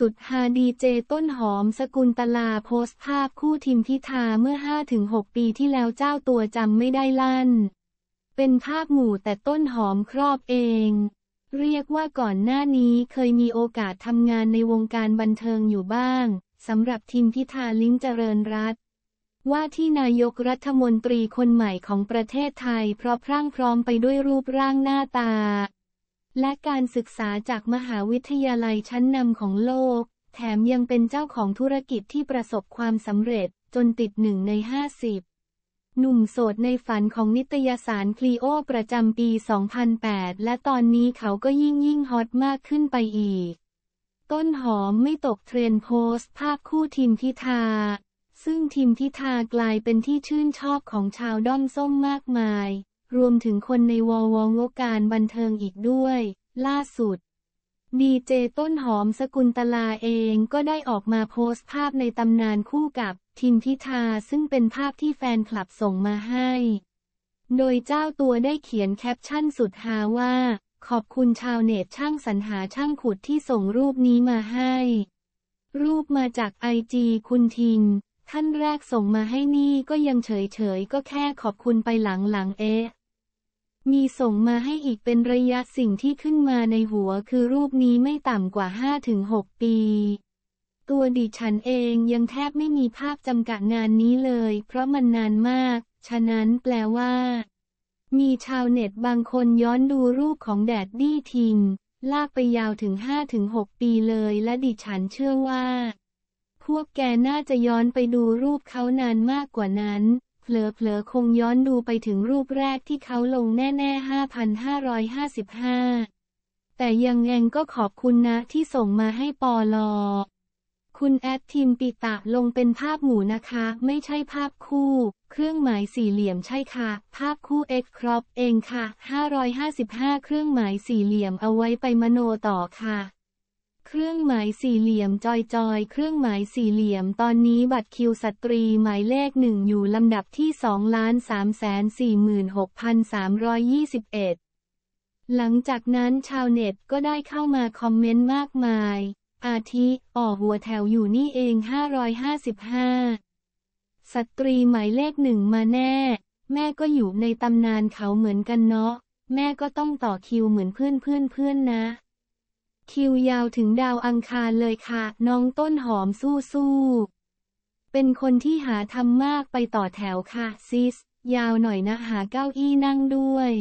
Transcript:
สุดฮาดีเจต้นหอมสกุลตลาโพสภาพคู่ทิมพิธาเมื่อ 5-6 ปีที่แล้วเจ้าตัวจำไม่ได้ลั่น เป็นภาพหมู่แต่ต้นหอมครอบเอง เรียกว่าก่อนหน้านี้เคยมีโอกาสทำงานในวงการบันเทิงอยู่บ้างสำหรับทิมพิธาลิ้มเจริญรัตว่าที่นายกรัฐมนตรีคนใหม่ของประเทศไทย เพราะพรั่งพร้อมไปด้วยรูปร่างหน้าตาและการศึกษาจากมหาวิทยาลัยชั้นนำของโลก แถมยังเป็นเจ้าของธุรกิจที่ประสบความสำเร็จจนติดหนึ่งใน 50 หนุ่มโสดในฝันของนิตยสารคลีโอประจำปี 2008 และตอนนี้เขาก็ยิ่งยิ่งฮอตมากขึ้นไปอีก ต้นหอมไม่ตกเทรนโพสต์ภาพคู่ทีมพิธาซึ่งทีมพิธากลายเป็นที่ชื่นชอบของชาวด้อมส้มมากมายรวมถึงคนในวงวงการบันเทิงอีกด้วย ล่าสุด ดีเจต้นหอมสกุลตลาเองก็ได้ออกมาโพสต์ภาพในตำนานคู่กับ ทิมพิธาซึ่งเป็นภาพที่แฟนคลับส่งมาให้ โดยเจ้าตัวได้เขียนแคปชั่นสุดฮาว่า ขอบคุณชาวเน็ตช่างสรรหาช่างขุดที่ส่งรูปนี้มาให้ รูปมาจากไอจีคุณทิมท่านแรกส่งมาให้นี่ก็ยังเฉยเฉยก็แค่ขอบคุณไปหลังหลังเอ๊ะมีส่งมาให้อีกเป็นระยะสิ่งที่ขึ้นมาในหัวคือรูปนี้ไม่ต่ำกว่า5-6ปี ตัวดิฉันเองยังแทบไม่มีภาพจำกัดงานนี้เลย เพราะมันนานมาก ฉะนั้นแปลว่า มีชาวเน็ตบางคนย้อนดูรูปของแดดดี้ทิงลากไปยาวถึง5-6ปีเลยและดิฉันเชื่อว่า พวกแกน่าจะย้อนไปดูรูปเขานานมากกว่านั้นเผลอๆคงย้อนดูไปถึงรูปแรกที่เขาลงแน่ๆ 5,555แต่ยังแงก็ขอบคุณนะที่ส่งมาให้ปอลอ คุณแอดทีมปิตะลงเป็นภาพหมู่นะคะ ไม่ใช่ภาพคู่ เครื่องหมายสี่เหลี่ยมใช่ค่ะ ภาพคู่เอ็กครอปเองค่ะ 555 เครื่องหมายสี่เหลี่ยมเอาไว้ไปมโนต่อค่ะเครื่องหมายสี่เหลี่ยมจอยจอยเครื่องหมายสี่เหลี่ยม ตอนนี้บัตรคิวสตรีหมายเลขหนึ่งอยู่ลำดับที่สองล้านสามแสนสี่หมื่นหกพันสามร้อยยี่สิบเอ็ดหลังจากนั้นชาวเน็ตก็ได้เข้ามาคอมเมนต์มากมาย อาทิอ่อหัวแถวอยู่นี่เองห้้ารอยห้าสตรีหมายเลขหนึ่งมาแน่ แม่ก็อยู่ในตำนานเขาเหมือนกันเนาะแม่ก็ต้องต่อคิวเหมือนเพื่อนเพื่อนเพื่อนนะคิวยาวถึงดาวอังคารเลยค่ะ น้องต้นหอมสู้สู้เป็นคนที่หาทำมากไปต่อแถวค่ะ ซิส ยาวหน่อยนะหาเก้าอี้นั่งด้วย